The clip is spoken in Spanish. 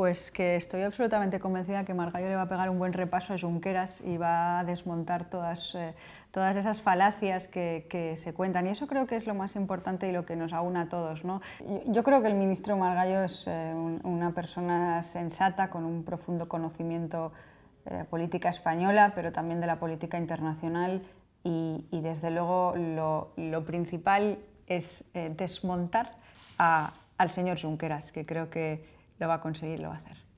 Pues que estoy absolutamente convencida que Margallo le va a pegar un buen repaso a Junqueras y va a desmontar todas, eh, todas esas falacias que, se cuentan. Y eso creo que es lo más importante y lo que nos aúna a todos. Yo, creo que el ministro Margallo es eh, una persona sensata, con un profundo conocimiento eh, de la política española, pero también de la política internacional. Y, desde luego lo, principal es desmontar al señor Junqueras, que creo que lo va a conseguir, lo va a hacer.